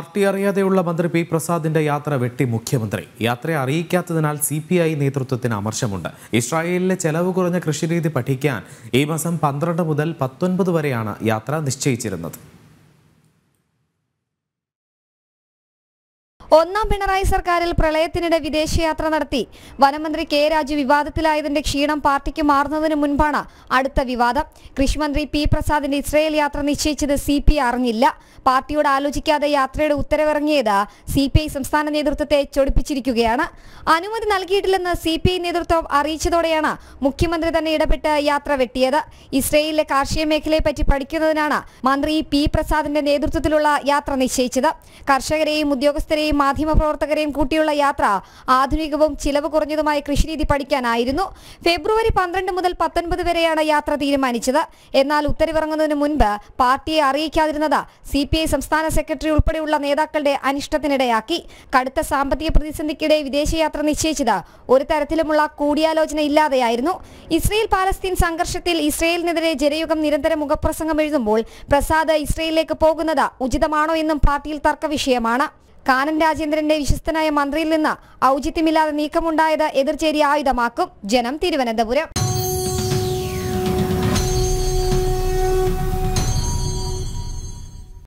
party അറിയാതെയുള്ള മന്ത്രി P പ്രസാദിന്റെ യാത്ര വെട്ടി മുഖ്യമന്ത്രി യാത്രയെ അറിയിക്കാത്തതിനാൽ സി പി ഐ നേതൃത്വത്തിന് അമർശമുണ്ട് ഇസ്രായേലിലെ ചെലവ് കുറഞ്ഞ കൃഷിരീതി പഠിക്കാൻ ഈ മാസം പന്ത്രണ്ട് മുതൽ പത്തൊൻപത് വരെയാണ് യാത്ര നിശ്ചയിച്ചിരുന്നത് ഒന്നാം പിണറായി സർക്കാരിൽ പ്രളയത്തിനിടെ വിദേശയാത്ര നടത്തി വനമന്ത്രി കെ രാജു വിവാദത്തിലായതിന്റെ ക്ഷീണം പാർട്ടിക്ക് മാറുന്നതിന് മുൻപാണ് അടുത്ത വിവാദം കൃഷിമന്ത്രി പി പ്രസാദിന്റെ ഇസ്രയേൽ യാത്ര നിശ്ചയിച്ചത് സി പി അറിഞ്ഞില്ല പാർട്ടിയോട് ആലോചിക്കാതെ യാത്രയുടെ ഉത്തരവിറങ്ങിയത് സി പി ഐ സംസ്ഥാന നേതൃത്വത്തെ ചൊടിപ്പിച്ചിരിക്കുകയാണ് അനുമതി നൽകിയിട്ടില്ലെന്ന് സി പി ഐ നേതൃത്വം അറിയിച്ചതോടെയാണ് മുഖ്യമന്ത്രി തന്നെ ഇടപെട്ട് യാത്ര വെട്ടിയത് ഇസ്രയേലിലെ കാർഷിക മേഖലയെപ്പറ്റി പഠിക്കുന്നതിനാണ് മന്ത്രി പി പ്രസാദിന്റെ നേതൃത്വത്തിലുള്ള യാത്ര നിശ്ചയിച്ചത് കർഷകരെയും ഉദ്യോഗസ്ഥരെയും മാധ്യമപ്രവർത്തകരെയും കൂട്ടിയുള്ള യാത്ര ആധുനികവും ചിലവ് കുറഞ്ഞതുമായ കൃഷിരീതി പഠിക്കാനായിരുന്നു ഫെബ്രുവരി പന്ത്രണ്ട് മുതൽ പത്തൊൻപത് വരെയാണ് യാത്ര തീരുമാനിച്ചത് എന്നാൽ ഉത്തരവിറങ്ങുന്നതിന് മുൻപ് പാർട്ടിയെ അറിയിക്കാതിരുന്നത് സി സംസ്ഥാന സെക്രട്ടറി ഉൾപ്പെടെയുള്ള നേതാക്കളുടെ അനിഷ്ടത്തിനിടയാക്കി കടുത്ത സാമ്പത്തിക പ്രതിസന്ധിക്കിടെ വിദേശയാത്ര നിശ്ചയിച്ചത് ഒരു തരത്തിലുമുള്ള കൂടിയാലോചന ഇല്ലാതെയായിരുന്നു ഇസ്രയേൽ പാലസ്തീൻ സംഘർഷത്തിൽ ഇസ്രയേലിനെതിരെ ജനയുഗം നിരന്തര മുഖപ്രസംഗം എഴുതുമ്പോൾ പ്രസാദ് ഇസ്രയേലിലേക്ക് പോകുന്നത് ഉചിതമാണോ എന്നും പാർട്ടിയിൽ തർക്കവിഷയമാണ് കാനം രാജേന്ദ്രന്റെ വിശ്വസ്തനായ മന്ത്രിയിൽ നിന്ന് ഔചിത്യമില്ലാതെ നീക്കമുണ്ടായത് എതിർചേരി ആയുധമാക്കും ജനം തിരുവനന്തപുരം